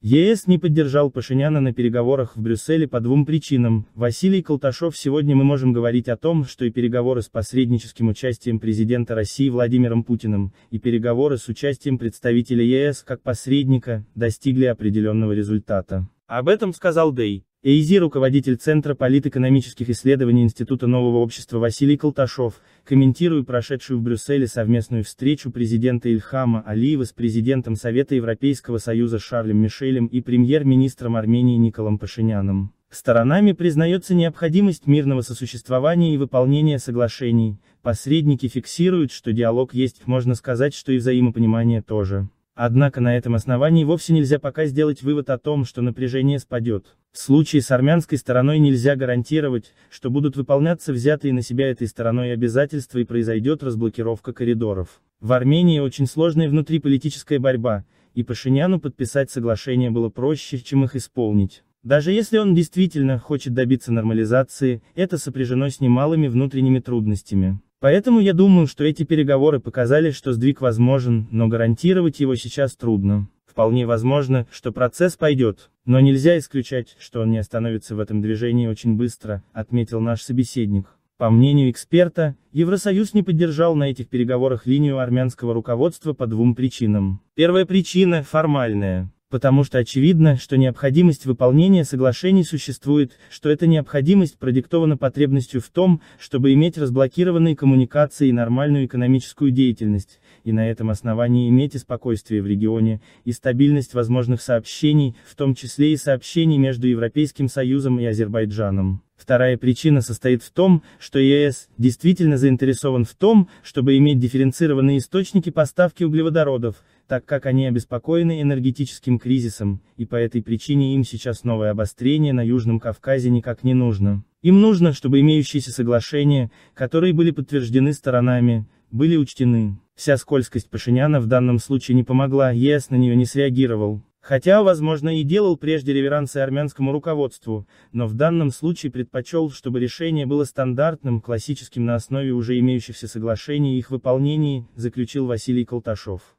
ЕС не поддержал Пашиняна на переговорах в Брюсселе по двум причинам. Василий Колташов сегодня мы можем говорить о том, что и переговоры с посредническим участием президента России Владимиром Путиным, и переговоры с участием представителя ЕС как посредника, достигли определенного результата. Об этом сказал Дэй. ЭИЗИ руководитель Центра политэкономических исследований Института нового общества Василий Колташов, комментируя прошедшую в Брюсселе совместную встречу президента Ильхама Алиева с президентом Совета Европейского Союза Шарлем Мишелем и премьер-министром Армении Николом Пашиняном. Сторонами признается необходимость мирного сосуществования и выполнения соглашений, посредники фиксируют, что диалог есть, можно сказать, что и взаимопонимание тоже. Однако на этом основании вовсе нельзя пока сделать вывод о том, что напряжение спадет. В случае с армянской стороной нельзя гарантировать, что будут выполняться взятые на себя этой стороной обязательства и произойдет разблокировка коридоров. В Армении очень сложная внутриполитическая борьба, и Пашиняну подписать соглашение было проще, чем их исполнить. Даже если он действительно хочет добиться нормализации, это сопряжено с немалыми внутренними трудностями. Поэтому я думаю, что эти переговоры показали, что сдвиг возможен, но гарантировать его сейчас трудно. Вполне возможно, что процесс пойдет, но нельзя исключать, что он не остановится в этом движении очень быстро, отметил наш собеседник. По мнению эксперта, Евросоюз не поддержал на этих переговорах линию армянского руководства по двум причинам. Первая причина – формальная потому что очевидно, что необходимость выполнения соглашений существует, что эта необходимость продиктована потребностью в том, чтобы иметь разблокированные коммуникации и нормальную экономическую деятельность, и на этом основании иметь и спокойствие в регионе, и стабильность возможных сообщений, в том числе и сообщений между Европейским Союзом и Азербайджаном. Вторая причина состоит в том, что ЕС действительно заинтересован в том, чтобы иметь дифференцированные источники поставки углеводородов, так как они обеспокоены энергетическим кризисом, и по этой причине им сейчас новое обострение на Южном Кавказе никак не нужно. Им нужно, чтобы имеющиеся соглашения, которые были подтверждены сторонами, были учтены. Вся скользкость Пашиняна в данном случае не помогла, ЕС на нее не среагировал. Хотя, возможно, и делал прежде реверансы армянскому руководству, но в данном случае предпочел, чтобы решение было стандартным, классическим на основе уже имеющихся соглашений и их выполнении, заключил Василий Колташов.